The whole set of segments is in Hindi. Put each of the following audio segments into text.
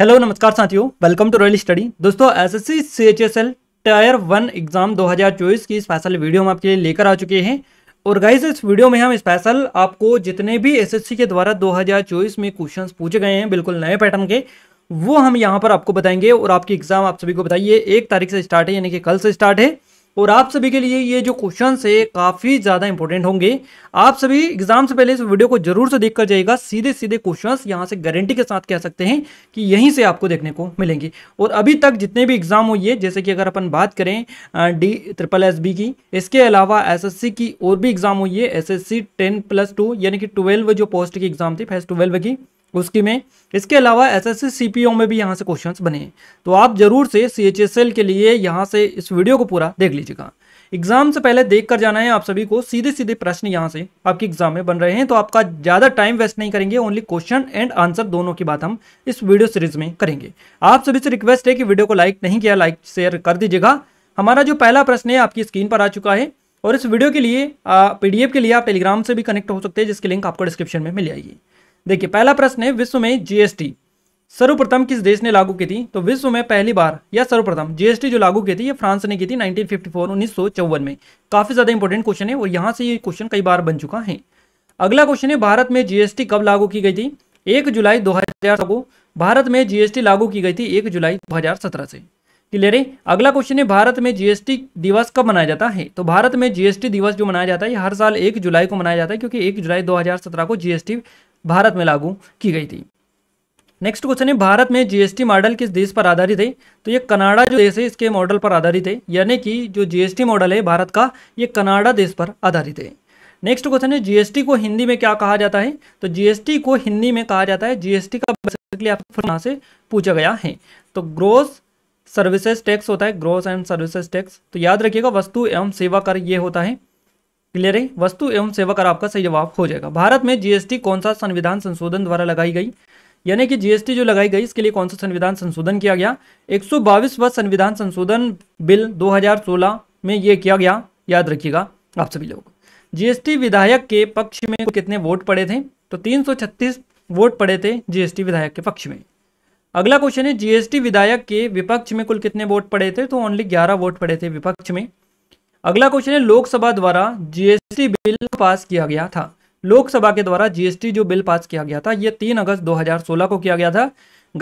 हेलो नमस्कार साथियों वेलकम टू रॉयल स्टडी दोस्तों SSC CHSL tier one exam 2024 की स्पेशल वीडियो हम आपके लिए लेकर आ चुके हैं और गाइस इस वीडियो में हम स्पेशल आपको जितने भी एसएससी के द्वारा 2024 में क्वेश्चंस पूछे गए हैं बिल्कुल नए पैटर्न के वो हम यहाँ पर आपको बताएंगे और आपकी एग्जाम आप सभी को बताइए एक तारीख से स्टार्ट है यानी कि कल से स्टार्ट है और आप सभी के लिए ये जो क्वेश्चन है काफ़ी ज़्यादा इंपॉर्टेंट होंगे आप सभी एग्जाम से पहले इस वीडियो को जरूर से देखकर जाएगा सीधे सीधे क्वेश्चंस यहाँ से गारंटी के साथ कह सकते हैं कि यहीं से आपको देखने को मिलेंगे और अभी तक जितने भी एग्ज़ाम हुई है जैसे कि अगर अपन बात करें डी ट्रिपल एस बी की इसके अलावा सी की और भी एग्ज़ाम हुई है S S C ten plus two यानी कि ट्वेल्व जो पोस्ट की एग्ज़ाम थी फेस्ट ट्वेल्व की उसकी में इसके अलावा एस एस सीपीओ में भी यहाँ से क्वेश्चन बने हैं तो आप जरूर से सी के लिए यहाँ से इस वीडियो को पूरा देख लीजिएगा एग्जाम से पहले देख कर जाना है आप सभी को सीधे सीधे प्रश्न यहाँ से आपके एग्जाम में बन रहे हैं तो आपका ज़्यादा टाइम वेस्ट नहीं करेंगे ओनली क्वेश्चन एंड आंसर दोनों की बात हम इस वीडियो सीरीज में करेंगे आप सभी से रिक्वेस्ट है कि वीडियो को लाइक नहीं किया लाइक शेयर कर दीजिएगा हमारा जो पहला प्रश्न है आपकी स्क्रीन पर आ चुका है और इस वीडियो के लिए पीडीएफ के लिए आप टेलीग्राम से भी कनेक्ट हो सकते हैं जिसकी लिंक आपको डिस्क्रिप्शन में मिल जाएगी देखिए पहला प्रश्न है विश्व में जीएसटी सर्वप्रथम किस देश ने लागू की थी तो विश्व में पहली बार या सर्वप्रथम जीएसटी जो लागू की थी ये फ्रांस ने की थी 1954 1954 में काफ़ी ज़्यादा इंपॉर्टेंट क्वेश्चन है और यहाँ से ये क्वेश्चन कई बार बन चुका है अगला क्वेश्चन है भारत में जीएसटी कब लागू की गई थी एक जुलाई दो को भारत में जीएसटी लागू की गई थी एक जुलाई दो से क्लियर है अगला क्वेश्चन है भारत में जीएसटी दिवस कब मनाया जाता है तो भारत में जीएसटी दिवस जो मनाया जाता है हर साल एक जुलाई को मनाया जाता है क्योंकि एक जुलाई 2017 को जीएसटी भारत में लागू की गई थी नेक्स्ट क्वेश्चन है भारत में जीएसटी मॉडल किस देश पर आधारित है तो ये कनाडा जो देश है इसके मॉडल पर आधारित है यानी कि जो जीएसटी मॉडल है भारत का ये कनाडा देश पर आधारित है नेक्स्ट क्वेश्चन है जीएसटी को हिंदी में क्या कहा जाता है तो जीएसटी को हिंदी में कहा जाता है जीएसटी का बेसिकली आपको से पूछा गया है तो ग्रोस सर्विसेज टैक्स होता है ग्रोस एंड सर्विसेज टैक्स तो याद रखिएगा वस्तु एवं सेवा कर ये होता है क्लियर है वस्तु एवं सेवा कर आपका सही जवाब हो जाएगा भारत में जीएसटी कौन सा संविधान संशोधन द्वारा लगाई गई यानी कि जीएसटी जो लगाई गई इसके लिए कौन सा संविधान संशोधन किया गया एक सौ संविधान संशोधन बिल 2016 में ये किया गया याद रखिएगा आप सभी लोग जीएसटी विधायक के पक्ष में कितने वोट पड़े थे तो 336 वोट पड़े थे जीएसटी विधायक के पक्ष में अगला क्वेश्चन है जीएसटी विधायक के विपक्ष में कुल कितने वोट पड़े थे तो ओनली 11 वोट पड़े थे विपक्ष में अगला क्वेश्चन है लोकसभा द्वारा जीएसटी बिल पास किया गया था लोकसभा के द्वारा जीएसटी जो बिल पास किया गया था यह तीन अगस्त 2016 को किया गया था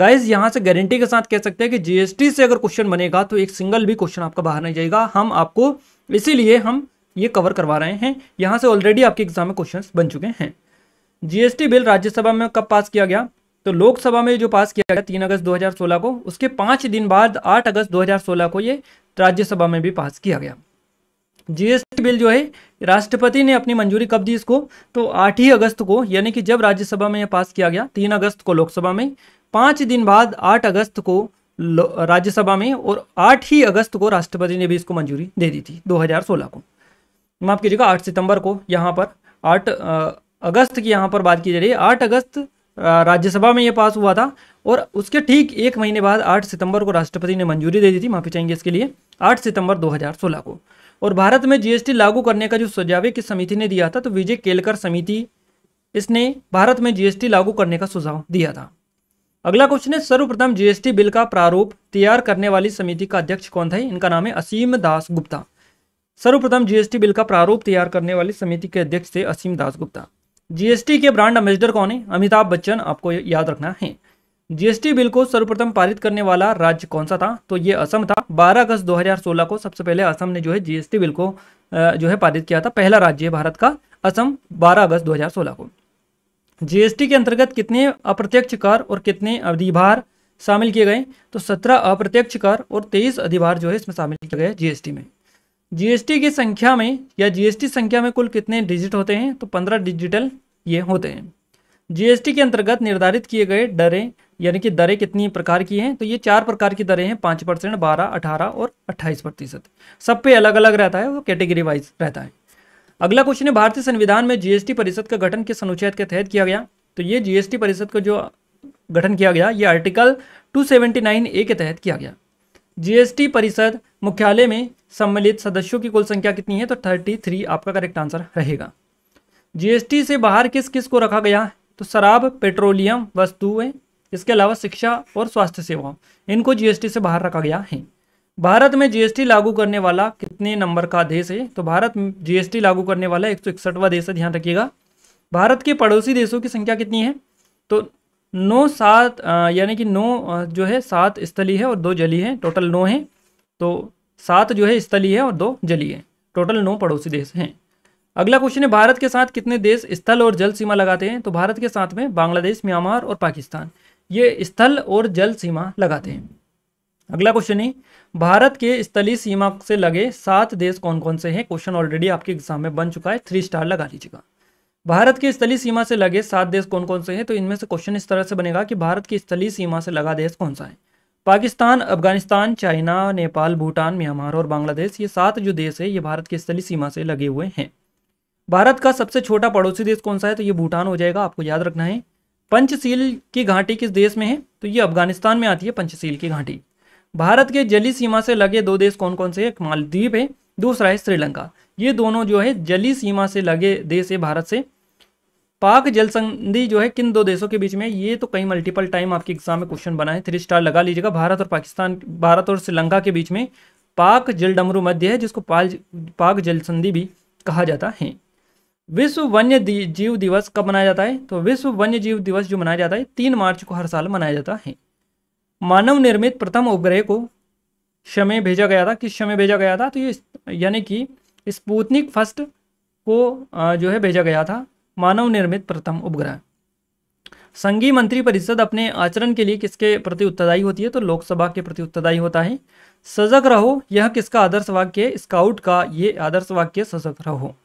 गाइज यहां से गारंटी के साथ कह सकते हैं कि जीएसटी से अगर क्वेश्चन बनेगा तो एक सिंगल भी क्वेश्चन आपका बाहर नहीं जाएगा हम आपको इसीलिए हम ये कवर करवा रहे हैं यहाँ से ऑलरेडी आपके एग्जाम में क्वेश्चन बन चुके हैं जीएसटी बिल राज्यसभा में कब पास किया गया तो लोकसभा में जो पास किया गया तीन अगस्त दो को उसके पांच दिन बाद आठ अगस्त दो को ये राज्यसभा में भी पास किया गया जीएसटी बिल जो है राष्ट्रपति ने अपनी मंजूरी कब दी इसको तो आठ ही अगस्त को यानी कि जब राज्यसभा में यह पास किया गया तीन अगस्त को लोकसभा में पाँच दिन बाद आठ अगस्त को राज्यसभा में और आठ ही अगस्त को राष्ट्रपति ने भी इसको मंजूरी दे दी थी 2016 को माफ कीजिएगा आठ सितंबर को यहाँ पर आठ अगस्त की यहाँ पर बात की जा रही है आठ अगस्त राज्यसभा में ये पास हुआ था और उसके ठीक एक महीने बाद आठ सितंबर को राष्ट्रपति ने मंजूरी दे दी थी माफी चाहेंगे इसके लिए आठ सितंबर सोलह को और भारत में जीएसटी लागू करने का जो सुझाव किस समिति ने दिया था तो विजय केलकर समिति इसने भारत में जीएसटी लागू करने का सुझाव दिया था अगला क्वेश्चन है सर्वप्रथम जीएसटी बिल का प्रारूप तैयार करने वाली समिति का अध्यक्ष कौन था इनका नाम है असीम दास गुप्ता सर्वप्रथम जीएसटी बिल का प्रारूप तैयार करने वाली समिति के अध्यक्ष थे असीम दास गुप्ता जीएसटी के ब्रांड एम्बेसडर कौन है अमिताभ बच्चन आपको याद रखना है जीएसटी बिल को सर्वप्रथम पारित करने वाला राज्य कौन सा था तो ये असम था 12 अगस्त 2016 को सबसे पहले असम ने जो है जीएसटी बिल को जो है पारित किया था पहला राज्य है भारत का असम 12 अगस्त 2016 को जीएसटी के अंतर्गत कितने अप्रत्यक्ष कर और कितने अधिभार शामिल किए गए तो सत्रह अप्रत्यक्ष कर और तेईस अधिभार जो है इसमें शामिल किए गए जीएसटी में जीएसटी की संख्या में या जीएसटी संख्या में कुल कितने डिजिट होते हैं तो पंद्रह डिजिटल ये होते हैं जीएसटी के अंतर्गत निर्धारित किए गए डरें यानी कि दरें कितनी प्रकार की हैं तो ये चार प्रकार की दरें हैं पाँच परसेंट बारह अठारह और अट्ठाईस प्रतिशत सब पे अलग अलग रहता है वो कैटेगरी वाइज रहता है अगला क्वेश्चन है भारतीय संविधान में जीएसटी परिषद का गठन किस अनुच्छेद के तहत किया गया तो ये जीएसटी परिषद का जो गठन किया गया ये आर्टिकल टू ए के तहत किया गया जीएसटी परिषद मुख्यालय में सम्मिलित सदस्यों की कुल संख्या कितनी है तो थर्टी आपका करेक्ट आंसर रहेगा जीएसटी से बाहर किस किस को रखा गया तो शराब पेट्रोलियम वस्तुएं इसके अलावा शिक्षा और स्वास्थ्य सेवाओं इनको जीएसटी से बाहर रखा गया है भारत में जीएसटी लागू करने वाला कितने नंबर का देश है तो भारत जीएसटी लागू करने वाला एक सौ देश है ध्यान रखिएगा भारत के पड़ोसी देशों की संख्या कितनी है तो नौ सात यानी कि नौ जो है सात स्थलीय है और दो जली है टोटल नौ है तो सात जो है स्थली है और दो जली है टोटल नौ पड़ोसी देश हैं अगला क्वेश्चन है भारत के साथ कितने देश स्थल और जल सीमा लगाते हैं तो भारत के साथ में बांग्लादेश म्यांमार और पाकिस्तान ये स्थल और जल सीमा लगाते हैं अगला क्वेश्चन है भारत के स्थलीय सीमा से लगे सात देश कौन कौन से हैं क्वेश्चन ऑलरेडी आपके एग्जाम में बन चुका है थ्री स्टार लगा लीजिएगा भारत की स्थलीय सीमा से लगे सात देश कौन कौन से हैं तो इनमें से क्वेश्चन इस तरह से बनेगा कि भारत की स्थलीय सीमा से लगा देश कौन सा है पाकिस्तान अफगानिस्तान चाइना नेपाल भूटान म्यांमार और बांग्लादेश ये सात जो देश है ये भारत की स्थलीय सीमा से लगे हुए हैं भारत का सबसे छोटा पड़ोसी देश कौन सा है तो ये भूटान हो जाएगा आपको याद रखना है पंचशील की घाटी किस देश में है तो ये अफगानिस्तान में आती है पंचशील की घाटी भारत के जली सीमा से लगे दो देश कौन कौन से एक मालदीव है दूसरा है श्रीलंका ये दोनों जो है जली सीमा से लगे देश है भारत से पाक जल संधि जो है किन दो देशों के बीच में ये तो कई मल्टीपल टाइम आपके एग्जाम में क्वेश्चन बना है थ्री स्टार लगा लीजिएगा भारत और पाकिस्तान भारत और श्रीलंका के बीच में पाक जल डमरू मध्य है जिसको पाल पाक जल संधि भी कहा जाता है विश्व वन्य जीव दिवस कब मनाया जाता है तो विश्व वन्य जीव दिवस जो मनाया जाता है तीन मार्च को हर साल मनाया जाता है मानव निर्मित प्रथम उपग्रह को समय भेजा गया था किस समय भेजा गया था तो ये यानी कि स्पूतनिक फर्स्ट को जो है भेजा गया था मानव निर्मित प्रथम उपग्रह संघीय मंत्री परिषद अपने आचरण के लिए किसके प्रति उत्तरदायी होती है तो लोकसभा के प्रति उत्तरदायी होता है सजग रहो यह किसका आदर्श वाक्य है स्काउट का ये आदर्श वाक्य सजग रहो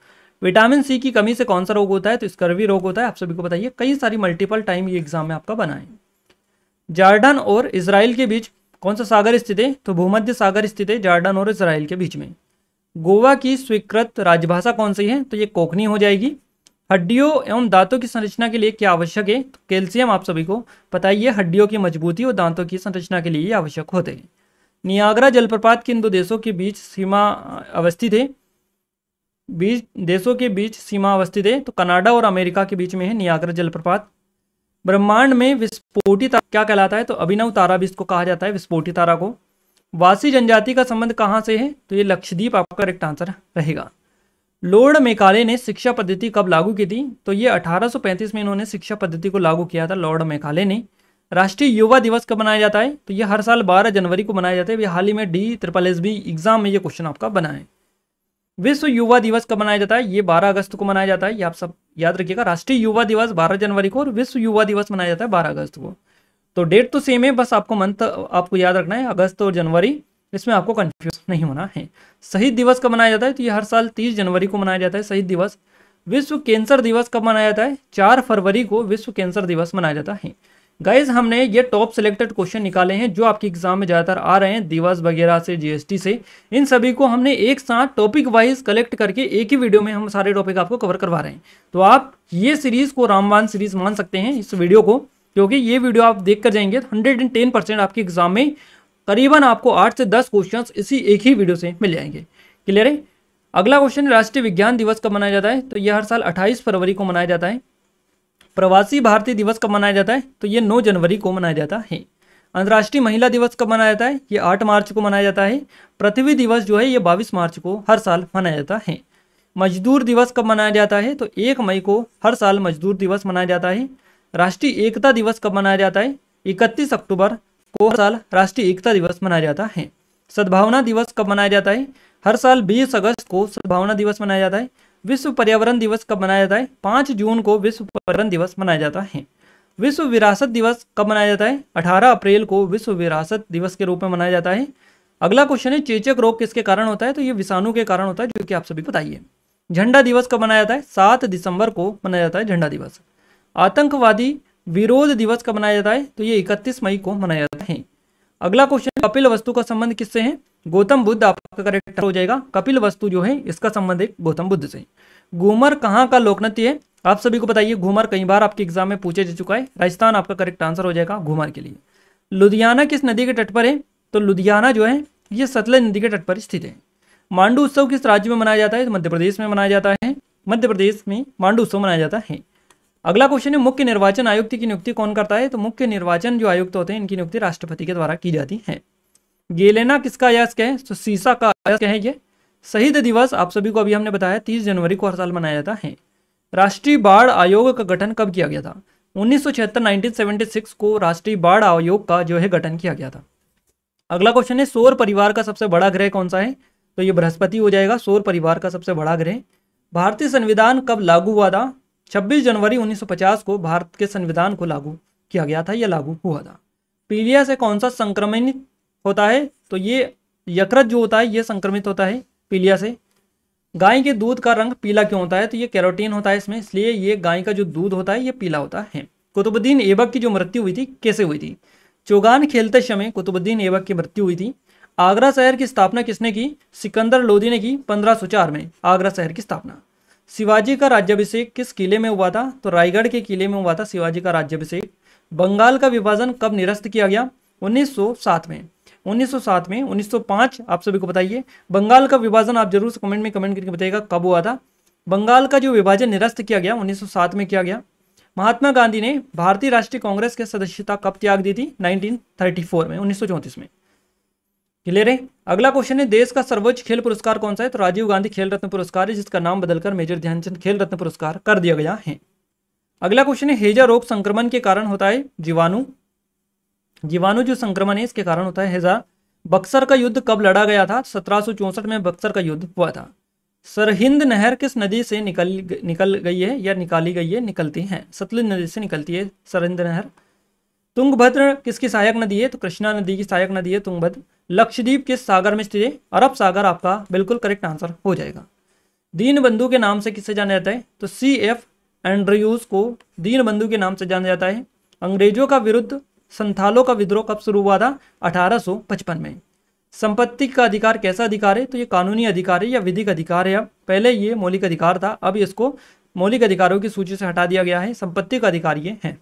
विटामिन सी की कमी से कौन सा रोग होता है तो स्कर्वी रोग होता है आप सभी को बताइए कई सारी मल्टीपल टाइम ये एग्जाम में आपका बनाए जार्डन और इसराइल के बीच कौन सा सागर स्थित है तो भूमध्य सागर स्थित है जार्डन और इसराइल के बीच में गोवा की स्वीकृत राजभाषा कौन सी है तो ये कोकनी हो जाएगी हड्डियों एवं दांतों की संरचना के लिए क्या आवश्यक है तो कैल्शियम आप सभी को बताइए हड्डियों की मजबूती और दांतों की संरचना के लिए आवश्यक होते हैं नियाग्रा जलप्रपात किन दो देशों के बीच सीमा अवस्थित है बीच देशों के बीच सीमा अवस्थित है तो कनाडा और अमेरिका के बीच में है नियाग्रा जलप्रपात ब्रह्मांड में विस्फोटी तारा क्या कहलाता है तो अभिनव तारा भी इसको कहा जाता है विस्फोटी तारा को वासी जनजाति का संबंध कहाँ से है तो ये लक्षद्वीप आपका करेक्ट आंसर रहेगा लॉर्ड मेकाले ने शिक्षा पद्धति कब लागू की थी तो ये 1835 में इन्होंने शिक्षा पद्धति को लागू किया था लॉर्ड मेकाले ने राष्ट्रीय युवा दिवस कब मनाया जाता है तो ये हर साल 12 जनवरी को मनाया जाता है हाल ही में D triple S B exam में ये क्वेश्चन आपका बना है विश्व युवा दिवस कब मनाया जाता है ये 12 अगस्त को मनाया जाता है ये आप सब याद रखिएगा राष्ट्रीय युवा दिवस 12 जनवरी को और विश्व युवा दिवस मनाया जाता है 12 अगस्त को तो डेट तो सेम है बस आपको मंथ आपको याद रखना है अगस्त और जनवरी इसमें आपको कंफ्यूज नहीं होना है शहीद दिवस कब मनाया जाता है तो ये हर साल तीस जनवरी को मनाया जाता है शहीद दिवस विश्व कैंसर दिवस कब मनाया जाता है चार फरवरी को विश्व कैंसर दिवस मनाया जाता है गाइज हमने ये टॉप सिलेक्टेड क्वेश्चन निकाले हैं जो आपके एग्जाम में ज़्यादातर आ रहे हैं दिवस वगैरह से जीएसटी से इन सभी को हमने एक साथ टॉपिक वाइज कलेक्ट करके एक ही वीडियो में हम सारे टॉपिक आपको कवर करवा रहे हैं तो आप ये सीरीज़ को रामबान सीरीज़ मान सकते हैं इस वीडियो को क्योंकि ये वीडियो आप देख कर जाएंगे हंड्रेड एंड टेन परसेंट आपके एग्जाम में करीबन आपको आठ से दस क्वेश्चन इसी एक ही वीडियो से मिल जाएंगे क्लियर है अगला क्वेश्चन राष्ट्रीय विज्ञान दिवस कब मनाया जाता है तो यह हर साल अट्ठाईस फरवरी को मनाया जाता है प्रवासी भारतीय दिवस कब मनाया जाता है तो ये 9 जनवरी को मनाया जाता है अंतर्राष्ट्रीय महिला दिवस कब मनाया जाता है ये 8 मार्च को मनाया जाता है पृथ्वी दिवस जो है ये 22 मार्च को हर साल मनाया जाता है मजदूर दिवस कब मनाया जाता है तो एक मई को हर साल मजदूर दिवस मनाया जाता है राष्ट्रीय एकता दिवस कब मनाया जाता है इकतीस अक्टूबर को हर साल राष्ट्रीय एकता दिवस मनाया जाता है सद्भावना दिवस कब मनाया जाता है हर साल बीस अगस्त को सद्भावना दिवस मनाया जाता है विश्व पर्यावरण दिवस कब मनाया जाता है पांच जून को विश्व पर्यावरण दिवस मनाया जाता है विश्व विरासत दिवस कब मनाया जाता है अठारह अप्रैल को विश्व विरासत दिवस के रूप में मनाया जाता है अगला क्वेश्चन है चेचक रोग किसके कारण होता है तो ये विषाणु के कारण होता है जो कि आप सभी बताइए झंडा दिवस कब मनाया जाता है सात दिसंबर को मनाया जाता है झंडा दिवस आतंकवादी विरोध दिवस कब मनाया जाता है तो ये इकतीस मई को मनाया जाता है अगला क्वेश्चन कपिल वस्तु का संबंध किससे है गौतम बुद्ध आपका करेक्ट हो जाएगा कपिल वस्तु जो है इसका संबंध है गौतम बुद्ध से घूमर कहाँ का लोकनृत्य है आप सभी को बताइए घूमर कई बार आपके एग्जाम में पूछे जा चुका है राजस्थान आपका करेक्ट आंसर हो जाएगा घूमर के लिए लुधियाना किस नदी के तट पर है तो लुधियाना जो है ये सतलज नदी के तट पर स्थित है मांडू उत्सव किस राज्य में मनाया जाता है तो मध्य प्रदेश में मनाया जाता है मध्य प्रदेश में मांडू उत्सव मनाया जाता है अगला क्वेश्चन है मुख्य निर्वाचन आयुक्त की नियुक्ति कौन करता है तो मुख्य निर्वाचन जो आयुक्त होते हैं इनकी नियुक्ति राष्ट्रपति के द्वारा की जाती है गेलेना किसका अयस्क है तो सीसा का अयस्क है ये शहीद दिवस आप सभी को अभी हमने बताया तीस जनवरी को हर साल मनाया जाता है राष्ट्रीय बाढ़ आयोग का गठन कब किया गया था 1976-1976 को राष्ट्रीय बाढ़ आयोग का जो है गठन किया गया था अगला क्वेश्चन है सौर परिवार का सबसे बड़ा ग्रह कौन सा है तो ये बृहस्पति हो जाएगा सौर परिवार का सबसे बड़ा ग्रह भारतीय संविधान कब लागू हुआ था 26 जनवरी 1950 को भारत के संविधान को लागू किया गया था या लागू हुआ था पीलिया से कौन सा संक्रमित होता है तो ये यकृत जो होता है ये संक्रमित होता है पीलिया से गाय के दूध का रंग पीला क्यों होता है तो ये कैरोटीन होता है इसमें इसलिए ये गाय का जो दूध होता है ये पीला होता है कुतुबुद्दीन एबक की जो मृत्यु हुई थी कैसे हुई थी चौगान खेलते समय कुतुबुद्दीन एबक की मृत्यु हुई थी आगरा शहर की स्थापना किसने की सिकंदर लोधी ने की पंद्रह में आगरा शहर की स्थापना शिवाजी का राज्याभिषेक किस किले में हुआ था तो रायगढ़ के किले में हुआ था शिवाजी का राज्याभिषेक बंगाल का विभाजन कब निरस्त किया गया 1907 में 1907 में 1905 आप सभी को बताइए बंगाल का विभाजन आप जरूर कमेंट में कमेंट करके बताइएगा कब हुआ था बंगाल का जो विभाजन निरस्त किया गया 1907 में किया गया महात्मा गांधी ने भारतीय राष्ट्रीय कांग्रेस के सदस्यता कब त्याग दी थी 1934 में उन्नीस में क्लियर है अगला क्वेश्चन है देश का सर्वोच्च खेल पुरस्कार कौन सा है तो राजीव गांधी खेल रत्न पुरस्कार है जिसका नाम बदलकर मेजर ध्यानचंद खेल रत्न पुरस्कार कर दिया गया है अगला क्वेश्चन है हेजा रोग संक्रमण के कारण होता है जीवाणु जीवाणु जो संक्रमण है इसके कारण होता है हेजा बक्सर का युद्ध कब लड़ा गया था सत्रह में बक्सर का युद्ध हुआ था सरहिंद नहर किस नदी से निकल निकल गई है या निकाली गई है निकलती है सतलुज नदी से निकलती है सरहिंद नहर तुंगभद्र किसकी सहायक नदी है तो कृष्णा नदी की सहायक नदी है तुंगभद्र लक्षद्वीप किस सागर में स्थित है अरब सागर आपका बिल्कुल करेक्ट आंसर हो जाएगा दीन बंधु के नाम से किसे जाना जाता है तो सी एफ एंड्रयूज को दीन बंधु के नाम से जाना जाता है अंग्रेजों का विरुद्ध संथालों का विद्रोह कब शुरू हुआ था अठारह में संपत्ति का अधिकार कैसा अधिकार है तो ये कानूनी अधिकार है या विधिक अधिकार है अब पहले ये मौलिक अधिकार था अब इसको मौलिक अधिकारों की सूची से हटा दिया गया है संपत्ति का अधिकार ये है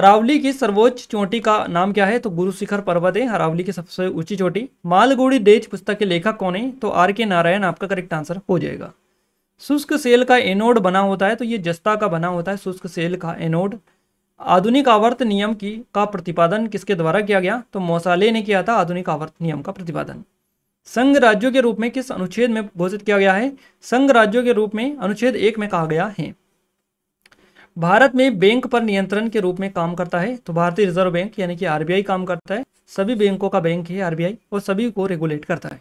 अरावली की सर्वोच्च चोटी का नाम क्या है तो गुरु शिखर पर्वत है अरावली की सबसे ऊंची चोटी मालगुड़ी डेज पुस्तक के लेखक कौन है तो आर के नारायण आपका करेक्ट आंसर हो जाएगा शुष्क सेल का एनोड बना होता है तो ये जस्ता का बना होता है शुष्क सेल का एनोड आधुनिक आवर्त नियम की का प्रतिपादन किसके द्वारा किया गया तो मौसाले ने किया था आधुनिक आवर्त नियम का प्रतिपादन संघ राज्यों के रूप में किस अनुच्छेद में घोषित किया गया है संघ राज्यों के रूप में अनुच्छेद एक में कहा गया है भारत में बैंक पर नियंत्रण के रूप में काम करता है तो भारतीय रिजर्व बैंक यानी कि आरबीआई काम करता है सभी बैंकों का बैंक है आरबीआई और सभी को रेगुलेट करता है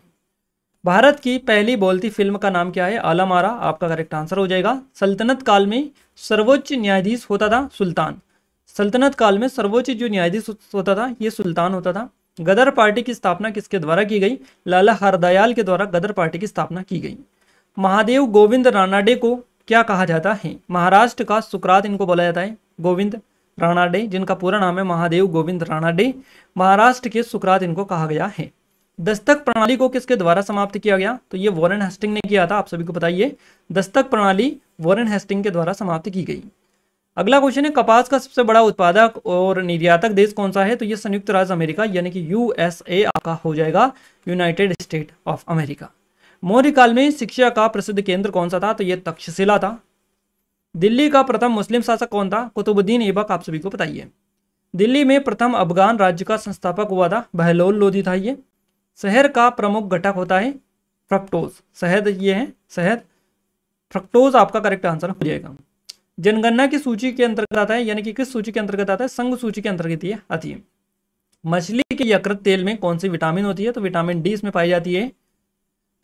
भारत की पहली बोलती फिल्म का नाम क्या है आलमारा आपका करेक्ट आंसर हो जाएगा सल्तनत काल में सर्वोच्च न्यायाधीश होता था सुल्तान सल्तनत काल में सर्वोच्च जो न्यायाधीश होता था ये सुल्तान होता था गदर पार्टी की स्थापना किसके द्वारा की गई लाला हरदयाल के द्वारा गदर पार्टी की स्थापना की गई महादेव गोविंद रानाडे को क्या कहा जाता है महाराष्ट्र का सुकरात इनको बोला जाता है गोविंद राणाडे जिनका पूरा नाम है महादेव गोविंद राणाडे महाराष्ट्र के सुकरात इनको कहा गया है दस्तक प्रणाली को किसके द्वारा समाप्त किया गया तो ये वॉरन हेस्टिंग ने किया था आप सभी को बताइए दस्तक प्रणाली वॉरन हेस्टिंग के द्वारा समाप्त की गई अगला क्वेश्चन है कपास का सबसे बड़ा उत्पादक और निर्यातक देश कौन सा है तो ये संयुक्त राज्य अमेरिका यानी कि यूएसए आपका हो जाएगा United State of America Maurya काल में शिक्षा का प्रसिद्ध केंद्र कौन सा था तो ये तक्षशिला था दिल्ली का प्रथम मुस्लिम शासक कौन था कुतुबुद्दीन एबक आप सभी को बताइए दिल्ली में प्रथम अफगान राज्य का संस्थापक हुआ था बहलोल लोधी था ये शहर का प्रमुख घटक होता है फ्रक्टोज शहद ये है शहद फ्रक्टोज आपका करेक्ट आंसर हो जाएगा जनगणना की सूची के अंतर्गत आता है यानी कि किस सूची के अंतर्गत आता है संघ सूची के अंतर्गत ये आती है मछली के यकृत तेल में कौन सी विटामिन होती है तो विटामिन डी इसमें पाई जाती है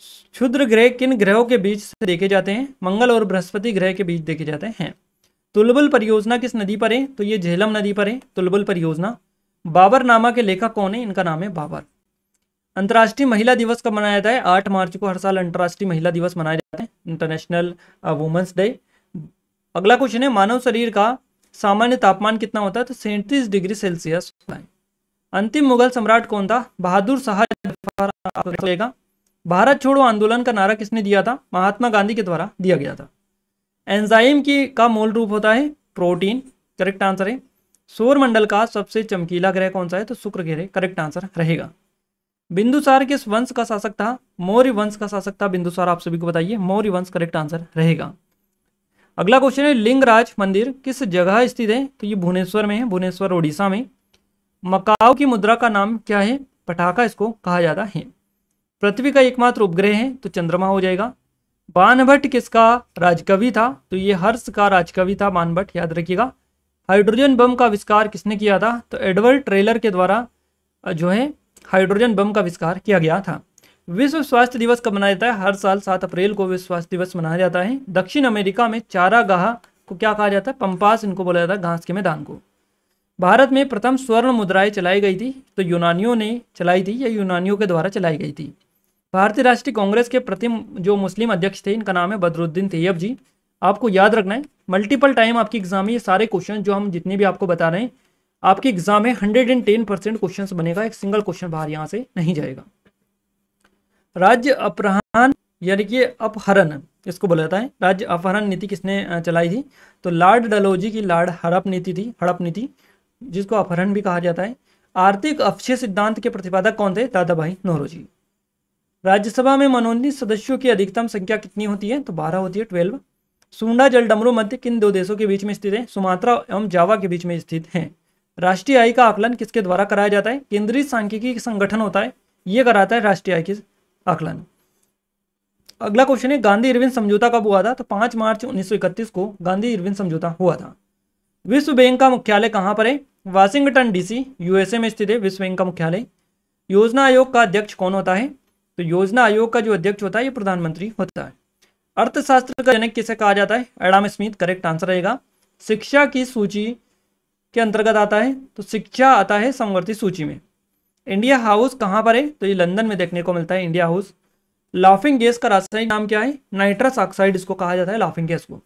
क्षुद्र ग्रह किन ग्रहों के बीच से देखे जाते हैं मंगल और बृहस्पति ग्रह के बीच देखे जाते हैं तुलबुल परियोजना किस नदी पर है तो ये झेलम नदी पर है तुलबुल परियोजना बाबर नामा के लेखक कौन है इनका नाम है बाबर अंतर्राष्ट्रीय महिला दिवस कब मनाया जाता है आठ मार्च को हर साल अंतर्राष्ट्रीय महिला दिवस मनाया जाता है इंटरनेशनल वुमेंस डे अगला क्वेश्चन है मानव शरीर का सामान्य तापमान कितना होता है तो सैंतीस डिग्री सेल्सियस अंतिम मुगल सम्राट कौन था बहादुर शाहगा भारत छोड़ो आंदोलन का नारा किसने दिया था महात्मा गांधी के द्वारा दिया गया था एंजाइम की का मूल रूप होता है प्रोटीन करेक्ट आंसर है मंडल का सबसे चमकीला ग्रह कौन सा है तो शुक्र ग्रह करेक्ट आंसर रहेगा बिंदुसार किस वंश का शासक था मौर्य वंश का शासक था बिंदुसार आप सभी को बताइए मौर्य वंश करेक्ट आंसर रहेगा अगला क्वेश्चन है लिंगराज मंदिर किस जगह स्थित है तो ये भुवनेश्वर में है भुवनेश्वर उड़ीसा में मकाओ की मुद्रा का नाम क्या है पटाखा इसको कहा जाता है पृथ्वी का एकमात्र उपग्रह है तो चंद्रमा हो जाएगा बानभट्ट किसका राजकवि था तो ये हर्ष का राजकवि था बानभट्ट याद रखिएगा हाइड्रोजन बम का आविष्कार किसने किया था तो एडवर्ड ट्रेलर के द्वारा जो है हाइड्रोजन बम का आविष्कार किया गया था विश्व स्वास्थ्य दिवस कब मनाया जाता है हर साल सात अप्रैल को विश्व स्वास्थ्य दिवस मनाया जाता है दक्षिण अमेरिका में चारा गाह को क्या कहा जाता है पंपास इनको बोला जाता है घास के मैदान को भारत में प्रथम स्वर्ण मुद्राएं चलाई गई थी तो यूनानियों ने चलाई थी या यूनानियों के द्वारा चलाई गई थी भारतीय राष्ट्रीय कांग्रेस के प्रथम जो मुस्लिम अध्यक्ष थे इनका नाम है बदरुद्दीन तैयब जी आपको याद रखना है मल्टीपल टाइम आपकी एग्जाम में ये सारे क्वेश्चन जो हम जितने भी आपको बता रहे हैं आपकी एग्जाम में hundred and ten percent question बनेगा एक सिंगल क्वेश्चन बाहर यहाँ से नहीं जाएगा राज्य अपहरण यानी कि अपहरण इसको बोला जाता है राज्य अपहरण नीति किसने चलाई थी तो लॉर्ड डलोजी की लॉर्ड हड़प नीति थी हड़प नीति जिसको अपहरण भी कहा जाता है आर्थिक अक्षय सिद्धांत के प्रतिपादक कौन थे दादा भाई नौरोजी राज्यसभा में मनोनीत सदस्यों की अधिकतम संख्या कितनी होती है तो बारह होती है ट्वेल्व सुंडा जल डमरू मध्य किन दो देशों के बीच में स्थित है सुमात्रा एवं जावा के बीच में स्थित है राष्ट्रीय आय का आकलन किसके द्वारा कराया जाता है केंद्रीय सांख्यिकी संगठन होता है ये कराता है राष्ट्रीय आय की आकलन अगला क्वेश्चन है गांधी इरविन समझौता कब हुआ था तो पांच मार्च 1931 को गांधी इरविन समझौता हुआ था विश्व बैंक का मुख्यालय कहां पर है वाशिंगटन डीसी यूएसए में स्थित है विश्व बैंक का मुख्यालय योजना आयोग का अध्यक्ष कौन होता है तो योजना आयोग का जो अध्यक्ष होता है ये प्रधानमंत्री होता है अर्थशास्त्र का जनक किसे कहा जाता है एडम स्मिथ करेक्ट आंसर रहेगा शिक्षा की सूची के अंतर्गत आता है तो शिक्षा आता है समवर्ती सूची में इंडिया हाउस कहाँ पर है तो ये लंदन में देखने को मिलता है इंडिया हाउस लाफिंग गैस का रासायनिक नाम क्या है नाइट्रस ऑक्साइड इसको कहा जाता है लाफिंग गैस को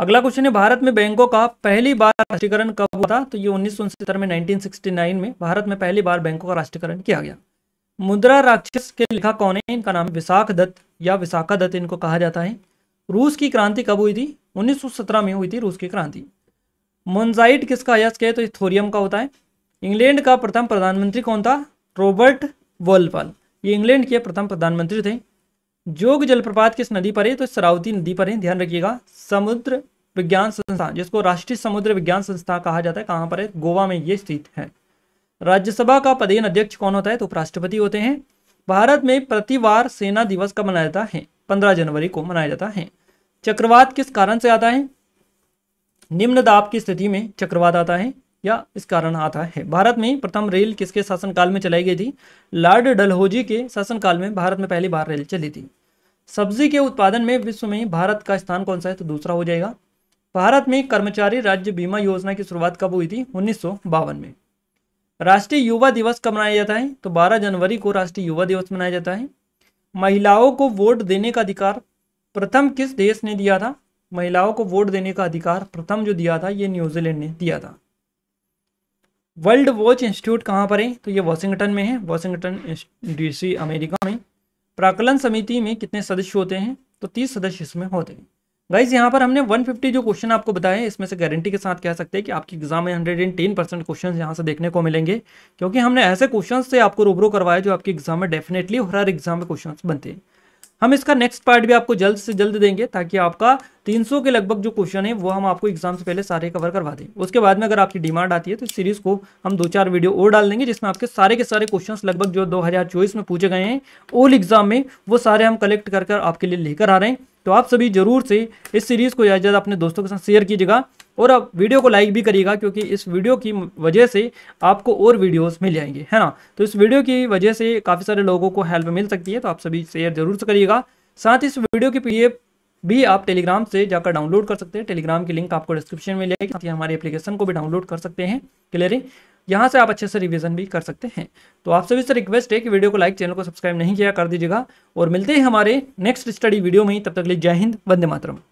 अगला क्वेश्चन है भारत में बैंकों का पहली बार राष्ट्रीयकरण कब हुआ था तो ये उन्नीस में 1969 में भारत में पहली बार बैंकों का राष्ट्रीयकरण किया गया मुद्रा राक्षस के लिखा कौन है इनका नाम विशाख दत्त या विशाखा दत्त इनको कहा जाता है रूस की क्रांति कब हुई थी 1917 में हुई थी रूस की क्रांति मोन्जाइट किसका अयस्क है तो ये थोरियम का होता है इंग्लैंड का प्रथम प्रधानमंत्री कौन था रॉबर्ट वॉलपाल ये इंग्लैंड के प्रथम प्रधानमंत्री थे जोग जलप्रपात किस नदी पर है तो सरावती नदी पर है ध्यान रखिएगा समुद्र विज्ञान संस्थान जिसको राष्ट्रीय समुद्र विज्ञान संस्था कहा जाता है कहाँ पर है गोवा में ये स्थित है राज्यसभा का पदेन अध्यक्ष कौन होता है तो उपराष्ट्रपति होते हैं भारत में प्रतिवार सेना दिवस कब मनाया जाता है पंद्रह जनवरी को मनाया जाता है चक्रवात किस कारण से आता है निम्न दाब की स्थिति में चक्रवात आता है या इस कारण आता है भारत में प्रथम रेल किसके शासनकाल में चलाई गई थी लॉर्ड डलहोजी के शासनकाल में भारत में पहली बार रेल चली थी सब्जी के उत्पादन में विश्व में भारत का स्थान कौन सा है तो दूसरा हो जाएगा भारत में कर्मचारी राज्य बीमा योजना की शुरुआत कब हुई थी उन्नीस में राष्ट्रीय युवा दिवस कब मनाया जाता है तो 12 जनवरी को राष्ट्रीय युवा दिवस मनाया जाता है महिलाओं को वोट देने का अधिकार प्रथम किस देश ने दिया था महिलाओं को वोट देने का अधिकार प्रथम जो दिया था ये न्यूजीलैंड ने दिया था वर्ल्ड वॉच इंस्टीट्यूट कहाँ पर है तो ये वॉशिंगटन में है वॉशिंगटन डीसी अमेरिका में प्राकलन समिति में कितने सदस्य होते हैं तो तीस सदस्य इसमें होते हैं गाइज यहाँ पर हमने 150 जो क्वेश्चन आपको बताए इसमें से गारंटी के साथ कह सकते हैं कि आपकी एग्जाम में hundred and ten percent question यहाँ से देखने को मिलेंगे क्योंकि हमने ऐसे क्वेश्चन से आपको रूबरू करवाया जो आपके एग्जाम में डेफिनेटली हर एग्जाम में क्वेश्चन बनते हैं हम इसका नेक्स्ट पार्ट भी आपको जल्द से जल्द देंगे ताकि आपका 300 के लगभग जो क्वेश्चन है वो हम आपको एग्जाम से पहले सारे कवर करवा दें उसके बाद में अगर आपकी डिमांड आती है तो इस सीरीज को हम दो चार वीडियो और डाल देंगे जिसमें आपके सारे के सारे क्वेश्चंस लगभग जो 2024 में पूछे गए हैं ओल एग्जाम में वो सारे हम कलेक्ट कर कर आपके लिए लेकर आ रहे हैं तो आप सभी जरूर से इस सीरीज़ को ज़्यादा ज़्यादा अपने दोस्तों के साथ शेयर कीजिएगा और आप वीडियो को लाइक भी करिएगा क्योंकि इस वीडियो की वजह से आपको और वीडियोस मिल जाएंगे है ना तो इस वीडियो की वजह से काफ़ी सारे लोगों को हेल्प मिल सकती है तो आप सभी शेयर जरूर से करिएगा साथ इस वीडियो की पी भी आप टेलीग्राम से जाकर डाउनलोड कर सकते हैं टेलीग्राम की लिंक आपको डिस्क्रिप्शन में मिलेगी साथ ही हमारे एप्लीकेशन को भी डाउनलोड कर सकते हैं क्लियर यहाँ से आप अच्छे से रिवीजन भी कर सकते हैं तो आप सभी से रिक्वेस्ट है कि वीडियो को लाइक चैनल को सब्सक्राइब नहीं किया कर दीजिएगा और मिलते हैं हमारे नेक्स्ट स्टडी वीडियो में ही तब तक लिए जय हिंद वंदे मातरम